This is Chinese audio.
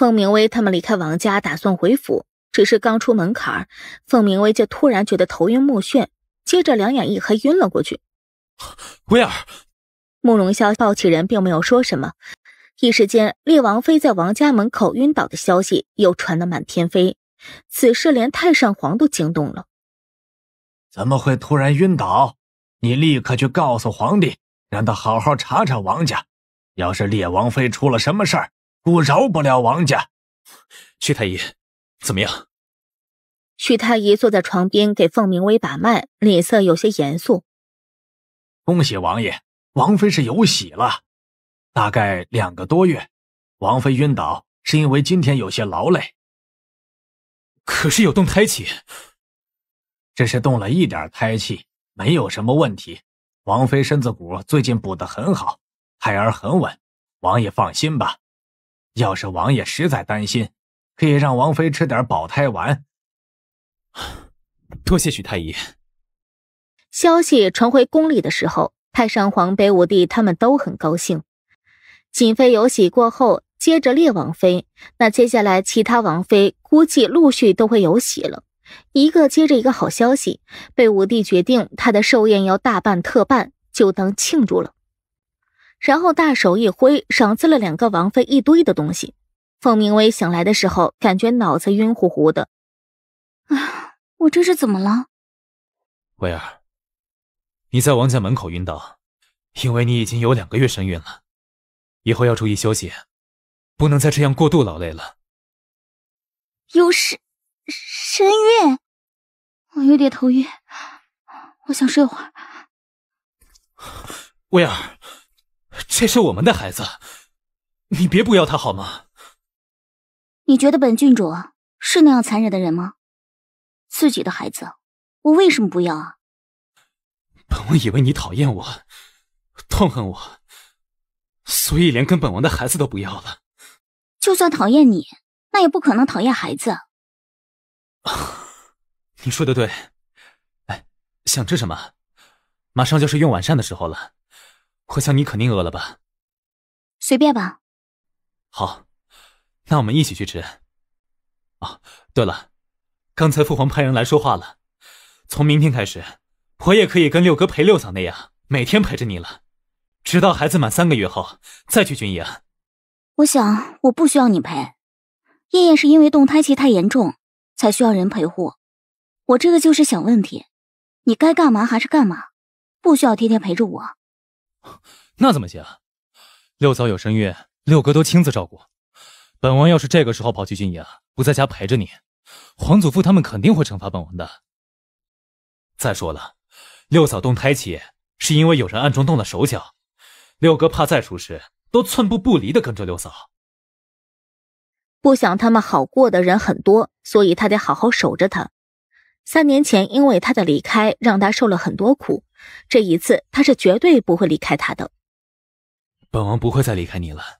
凤明威他们离开王家，打算回府，只是刚出门槛凤明威就突然觉得头晕目眩，接着两眼一黑，晕了过去。威尔，慕容萧抱起人，并没有说什么。一时间，烈王妃在王家门口晕倒的消息又传得满天飞，此事连太上皇都惊动了。怎么会突然晕倒？你立刻去告诉皇帝，让他好好查查王家。要是烈王妃出了什么事儿。我饶不了王家，徐太医，怎么样？徐太医坐在床边给凤鸣威把脉，脸色有些严肃。恭喜王爷，王妃是有喜了，大概两个多月。王妃晕倒是因为今天有些劳累，可是有动胎气？只是动了一点胎气，没有什么问题。王妃身子骨最近补得很好，胎儿很稳，王爷放心吧。要是王爷实在担心，可以让王妃吃点保胎丸。多谢许太医。消息传回宫里的时候，太上皇北武帝他们都很高兴。锦妃有喜过后，接着列王妃，那接下来其他王妃估计陆续都会有喜了，一个接着一个好消息。北武帝决定他的寿宴要大办特办，就当庆祝了。然后大手一挥，赏赐了两个王妃一堆的东西。凤明威醒来的时候，感觉脑子晕乎乎的。啊，我这是怎么了？威儿，你在王家门口晕倒，因为你已经有两个月身孕了。以后要注意休息，不能再这样过度劳累了。有身身孕，我有点头晕，我想睡会儿。威儿。这是我们的孩子，你别不要他好吗？你觉得本郡主是那样残忍的人吗？自己的孩子，我为什么不要啊？本王以为你讨厌我，痛恨我，所以连跟本王的孩子都不要了。就算讨厌你，那也不可能讨厌孩子。你说的对。哎，想吃什么？马上就是用晚膳的时候了。我想你肯定饿了吧？随便吧。好，那我们一起去吃。哦，对了，刚才父皇派人来说话了。从明天开始，我也可以跟六哥陪六嫂那样，每天陪着你了，直到孩子满三个月后再去军营。我想我不需要你陪，燕燕是因为动胎气太严重才需要人陪护，我这个就是小问题，你该干嘛还是干嘛，不需要天天陪着我。那怎么行？六嫂有身孕，六哥都亲自照顾。本王要是这个时候跑去军营，不在家陪着你，皇祖父他们肯定会惩罚本王的。再说了，六嫂动胎气，是因为有人暗中动了手脚。六哥怕再出事，都寸步不离的跟着六嫂。不想他们好过的人很多，所以他得好好守着他。三年前因为他的离开，让他受了很多苦。这一次，他是绝对不会离开他的。本王不会再离开你了。